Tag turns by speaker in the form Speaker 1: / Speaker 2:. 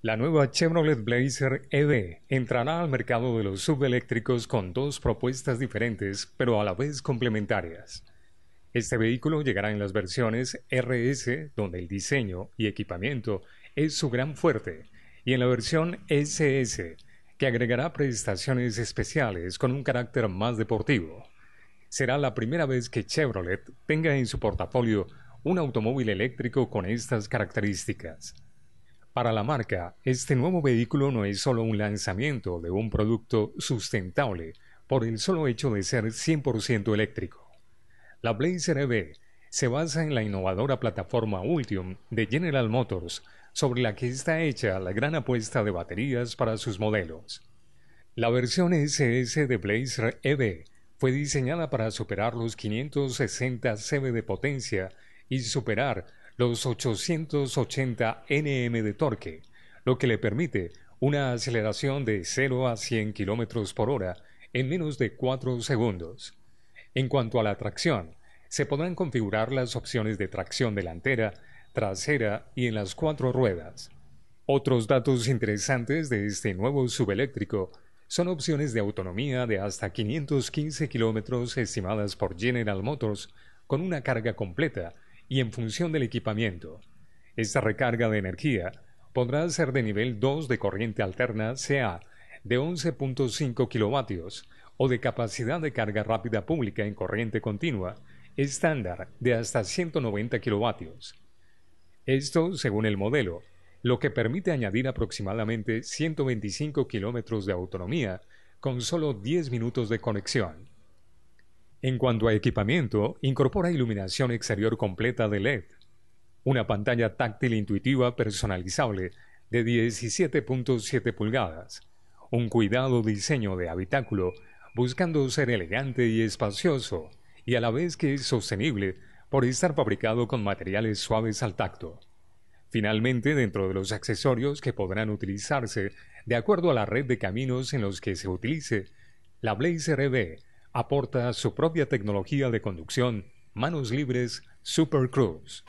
Speaker 1: La nueva Chevrolet Blazer EV entrará al mercado de los subeléctricos con dos propuestas diferentes, pero a la vez complementarias. Este vehículo llegará en las versiones RS, donde el diseño y equipamiento es su gran fuerte, y en la versión SS, que agregará prestaciones especiales con un carácter más deportivo. Será la primera vez que Chevrolet tenga en su portafolio un automóvil eléctrico con estas características. Para la marca, este nuevo vehículo no es solo un lanzamiento de un producto sustentable por el solo hecho de ser 100% eléctrico. La Blazer EV se basa en la innovadora plataforma Ultium de General Motors, sobre la que está hecha la gran apuesta de baterías para sus modelos. La versión SS de Blazer EV fue diseñada para superar los 560 CV de potencia y superar los 880 nm de torque, lo que le permite una aceleración de 0 a 100 km por hora en menos de 4 segundos. En cuanto a la tracción, se podrán configurar las opciones de tracción delantera, trasera y en las cuatro ruedas. Otros datos interesantes de este nuevo subeléctrico son opciones de autonomía de hasta 515 kilómetros estimadas por General Motors con una carga completa y en función del equipamiento. Esta recarga de energía podrá ser de nivel 2 de corriente alterna, CA de 11.5 kilovatios o de capacidad de carga rápida pública en corriente continua estándar de hasta 190 kilovatios. Esto según el modelo, lo que permite añadir aproximadamente 125 kilómetros de autonomía con solo 10 minutos de conexión. En cuanto a equipamiento, incorpora iluminación exterior completa de LED, una pantalla táctil intuitiva personalizable de 17.7 pulgadas, un cuidado diseño de habitáculo buscando ser elegante y espacioso y a la vez que es sostenible por estar fabricado con materiales suaves al tacto. Finalmente, dentro de los accesorios que podrán utilizarse de acuerdo a la red de caminos en los que se utilice, la Blazer EV aporta su propia tecnología de conducción, manos libres Super Cruise.